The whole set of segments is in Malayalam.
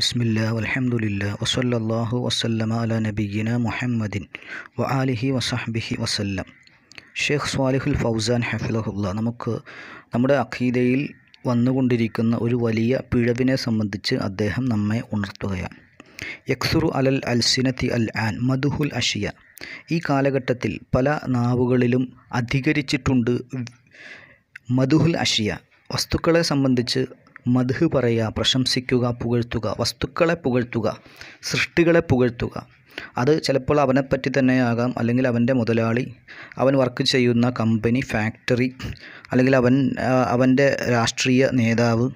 ബിസ്മില്ല വലഹമുല്ല വസല്ലാഹു വസ്ലമ അല നബീന മുഹമ്മദിൻ വാലിഹി ആലിഹി വസഹബിഹി വസല്ലം ഷെയ്ഖ് സ്വാലിഹുൽ ഫൗസാൻ ഹഫിലഹുല്ല നമുക്ക് നമ്മുടെ അഖീദയിൽ വന്നുകൊണ്ടിരിക്കുന്ന ഒരു വലിയ പിഴവിനെ സംബന്ധിച്ച് അദ്ദേഹം നമ്മെ ഉണർത്തുകയാണ് യക്സുറു അലൽ അൽ സിനത്തി അൽ ആൻ മധുഹുൽ അഷിയ ഈ കാലഘട്ടത്തിൽ പല നാവുകളിലും അധികരിച്ചിട്ടുണ്ട് മധുഹുൽ അഷിയ വസ്തുക്കളെ സംബന്ധിച്ച് മധു പറയുക പ്രശംസിക്കുക പുകഴ്ത്തുക വസ്തുക്കളെ പുകഴ്ത്തുക സൃഷ്ടികളെ പുകഴ്ത്തുക അത് ചിലപ്പോൾ അവനെപ്പറ്റി തന്നെയാകാം അല്ലെങ്കിൽ അവൻ്റെ മുതലാളി അവൻ വർക്ക് ചെയ്യുന്ന കമ്പനി ഫാക്ടറി അല്ലെങ്കിൽ അവൻ അവൻ്റെ രാഷ്ട്രീയ നേതാവ്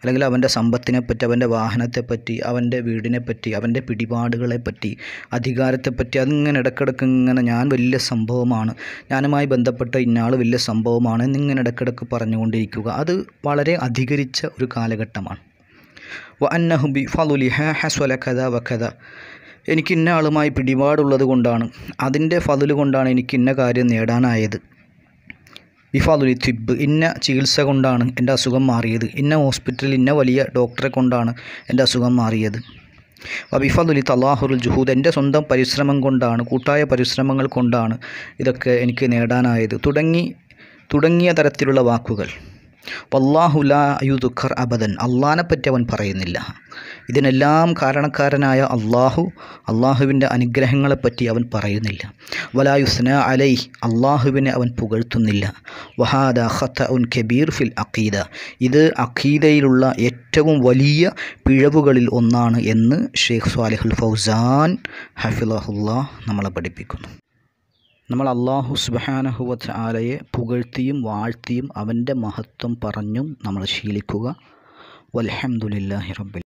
അല്ലെങ്കിൽ അവൻ്റെ സമ്പത്തിനെപ്പറ്റി അവൻ്റെ വാഹനത്തെപ്പറ്റി അവൻ്റെ വീടിനെപ്പറ്റി അവൻ്റെ പിടിപാടുകളെപ്പറ്റി അധികാരത്തെപ്പറ്റി അതിങ്ങനെ ഇടക്കിടക്ക് ഇങ്ങനെ ഞാൻ വലിയ സംഭവമാണ് ഞാനുമായി ബന്ധപ്പെട്ട ഇന്നാൾ വലിയ സംഭവമാണ് എന്നിങ്ങനെ ഇടക്കിടക്ക് പറഞ്ഞുകൊണ്ടിരിക്കുക അത് വളരെ അധികരിച്ച ഒരു കാലഘട്ടമാണ് വ അന്നഹുബി ഫലുലി ഹ ഹസ്വല കഥ എനിക്ക് ഇന്ന ആളുമായി പിടിപാടുള്ളത് കൊണ്ടാണ് അതിൻ്റെ ഫതിൽ കൊണ്ടാണ് എനിക്ക് ഇന്ന കാര്യം നേടാനായത് ഇഫാദുലി തിബ് ഇന്ന ചികിത്സ കൊണ്ടാണ് എൻ്റെ അസുഖം മാറിയത് ഇന്ന ഹോസ്പിറ്റലിൽ ഇന്ന വലിയ ഡോക്ടറെ കൊണ്ടാണ് എൻ്റെ അസുഖം മാറിയത് വബിഫാദുലി തലാഹുറുൽ ജുഹൂദ് എൻ്റെ സ്വന്തം പരിശ്രമം കൊണ്ടാണ് കൂട്ടായ പരിശ്രമങ്ങൾ കൊണ്ടാണ് ഇതൊക്കെ എനിക്ക് നേടാനായത് തുടങ്ങി തുടങ്ങിയ തരത്തിലുള്ള വാക്കുകൾ വല്ലാഹുലാ അബദൻ അബദൻ പറ്റി അവൻ പറയുന്നില്ല ഇതിനെല്ലാം കാരണക്കാരനായ അള്ളാഹു അള്ളാഹുവിൻ്റെ അനുഗ്രഹങ്ങളെപ്പറ്റി അവൻ പറയുന്നില്ല വലായുസ്ന അലൈ അള്ളാഹുവിനെ അവൻ പുകഴ്ത്തുന്നില്ല വഹാദ ഖത്ത ഉൻ കബീർ ഫിൽ അഖീദ ഇത് അഖീദയിലുള്ള ഏറ്റവും വലിയ പിഴവുകളിൽ ഒന്നാണ് എന്ന് ഷെയ്ഖ് സ്വാലിഹുൽ ഫൗസാൻ ഹഫിലഹുല്ല നമ്മളെ പഠിപ്പിക്കുന്നു നമ്മൾ അള്ളാഹു സുബാനഹുവത്ത് ആലയെ പുകഴ്ത്തിയും വാഴ്ത്തിയും അവൻ്റെ മഹത്വം പറഞ്ഞും നമ്മൾ ശീലിക്കുക വലഹമുല്ലാഹി റബ്ബിൽ